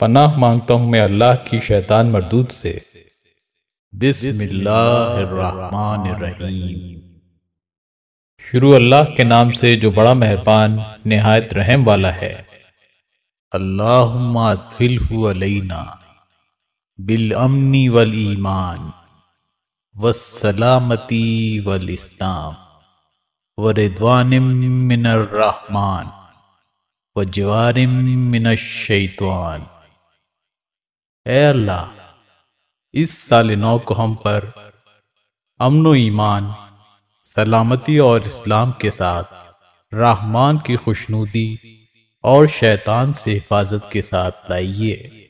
पनाह मांगता हूँ मैं अल्लाह की शैतान मरदूद से बिस्मिल्लाहिर्रहमानिर्रहीम शुरू अल्लाह के नाम से जो बड़ा मेहरबान नहायत रहम वाला है अल्लाह बिल अमनी वल ईमान सलामती वल इस्लाम व रिदवानिम मिनर्रहमान व जवारिम मिनशैतवान इस साल नौ को हम पर अमन ईमान सलामती और इस्लाम के साथ रहमान की खुशनुदी और शैतान से हिफाजत के साथ लाइए